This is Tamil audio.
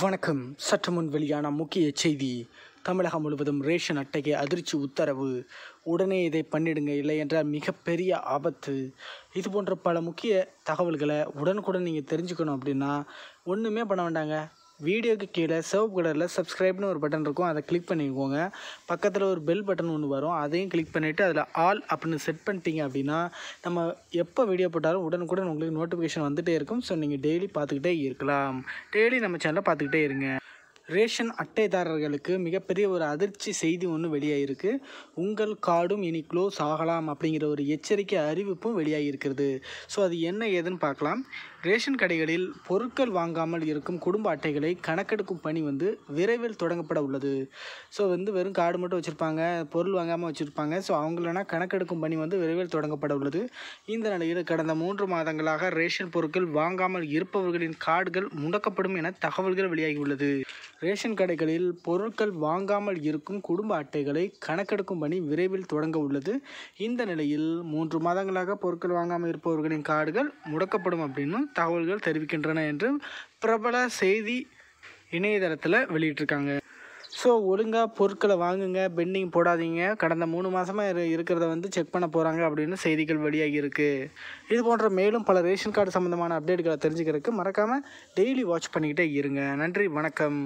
வணக்கம் சற்று முன் வெளியான முக்கிய செய்தி தமிழகம் முழுவதும் ரேஷன் அட்டைக்கு அதிர்ச்சி உத்தரவு உடனே இதை பண்ணிடுங்க இல்லை என்றால் மிகப்பெரிய ஆபத்து இது போன்ற பல முக்கிய தகவல்களை உடனுக்குடன் நீங்கள் தெரிஞ்சுக்கணும் அப்படின்னா ஒன்றுமே பண்ண வேண்டாங்க வீடியோக்கு கீழே சர்வ் கலரில் சப்ஸ்கிரைப்னு ஒரு பட்டன் இருக்கும் அதை கிளிக் பண்ணிக்கோங்க பக்கத்தில் ஒரு பெல் பட்டன் ஒன்று வரும் அதையும் கிளிக் பண்ணிவிட்டு அதில் ஆல் அப்படின்னு செட் பண்ணிட்டீங்க அப்படின்னா நம்ம எப்போ வீடியோ போட்டாலும் உடனுக்குடன் உங்களுக்கு நோட்டிஃபிகேஷன் வந்துகிட்டே இருக்கும் ஸோ நீங்கள் டெய்லி பார்த்துக்கிட்டே இருக்கலாம் டெய்லி நம்ம சேனலை பார்த்துக்கிட்டே இருங்க ரேஷன் அட்டைதாரர்களுக்கு மிகப்பெரிய ஒரு அதிர்ச்சி செய்தி ஒன்று வெளியாகிருக்கு உங்கள் கார்டும் இனி க்ளோஸ் ஆகலாம் அப்படிங்கிற ஒரு எச்சரிக்கை அறிவிப்பும் வெளியாகியிருக்கிறது ஸோ அது என்ன ஏதுன்னு பார்க்கலாம் ரேஷன் கடைகளில் பொருட்கள் வாங்காமல் இருக்கும் குடும்ப அட்டைகளை கணக்கெடுக்கும் பணி வந்து விரைவில் தொடங்கப்பட உள்ளது ஸோ வந்து வெறும் கார்டு மட்டும் வச்சுருப்பாங்க பொருள் வாங்காமல் வச்சுருப்பாங்க ஸோ அவங்களனா கணக்கெடுக்கும் பணி வந்து விரைவில் தொடங்கப்பட உள்ளது இந்த நிலையில் கடந்த மூன்று மாதங்களாக ரேஷன் பொருட்கள் வாங்காமல் இருப்பவர்களின் கார்டுகள் முடக்கப்படும் என தகவல்கள் வெளியாகியுள்ளது ரேஷன் கடைகளில் பொருட்கள் வாங்காமல் இருக்கும் குடும்ப அட்டைகளை கணக்கெடுக்கும் பணி விரைவில் தொடங்க உள்ளது இந்த நிலையில் மூன்று மாதங்களாக பொருட்கள் வாங்காமல் இருப்பவர்களின் கார்டுகள் முடக்கப்படும் அப்படின்னு தகவல்கள் தெரிவிக்கின்றன என்று பிரபல செய்தி இணையதளத்தில் வெளியிட்டிருக்காங்க ஸோ ஒழுங்காக பொருட்களை வாங்குங்க பெண்டிங் போடாதீங்க கடந்த மூணு மாதமாக இரு இருக்கிறத வந்து செக் பண்ண போகிறாங்க அப்படின்னு செய்திகள் வெளியாகி இருக்குது இது போன்ற மேலும் பல ரேஷன் கார்டு சம்மந்தமான அப்டேட்களை தெரிஞ்சுக்கிறதுக்கு மறக்காமல் டெய்லி வாட்ச் பண்ணிக்கிட்டே இருங்க நன்றி வணக்கம்